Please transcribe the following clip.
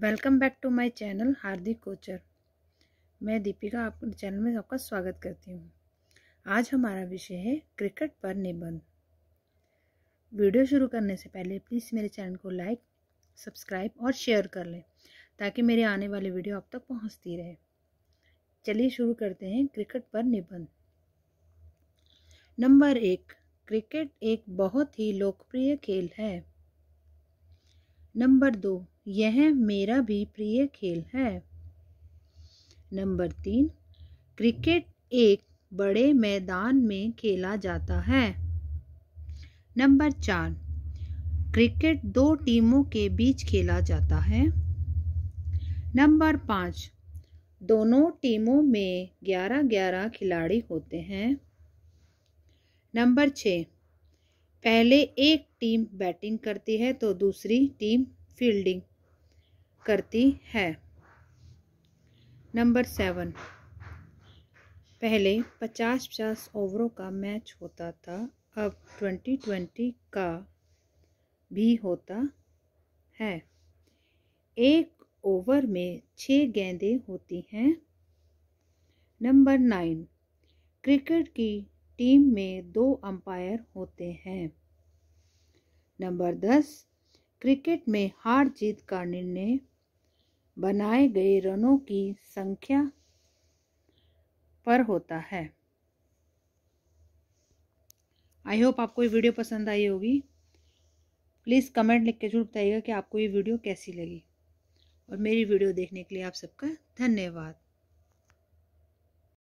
welcome back to my channel Hardik Kochar मैं दीपिका आपके channel में आपका स्वागत करती हूँ आज हमारा विषय है क्रिकेट पर निबंध वीडियो शुरू करने से पहले प्लीज़ मेरे चैनल को लाइक सब्सक्राइब और शेयर कर लें ताकि मेरे आने वाले वीडियो आप तक पहुँचती रहे चलिए शुरू करते हैं क्रिकेट पर निबंध नंबर एक क्रिकेट एक बहुत ही लोकप्रिय खेल है नंबर दो यह मेरा भी प्रिय खेल है नंबर तीन क्रिकेट एक बड़े मैदान में खेला जाता है नंबर चार क्रिकेट दो टीमों के बीच खेला जाता है नंबर पाँच दोनों टीमों में ग्यारह ग्यारह खिलाड़ी होते हैं नंबर छः पहले एक टीम बैटिंग करती है तो दूसरी टीम फील्डिंग करती है नंबर सेवन पहले पचास पचास ओवरों का मैच होता था अब ट्वेंटी ट्वेंटी का भी होता है एक ओवर में छः गेंदें होती हैं नंबर नाइन क्रिकेट की टीम में दो अंपायर होते हैं नंबर दस क्रिकेट में हार जीत का निर्णय बनाए गए रनों की संख्या पर होता है आई होप आपको ये वीडियो पसंद आई होगी प्लीज़ कमेंट लिख के जरूर बताइएगा कि आपको ये वीडियो कैसी लगी और मेरी वीडियो देखने के लिए आप सबका धन्यवाद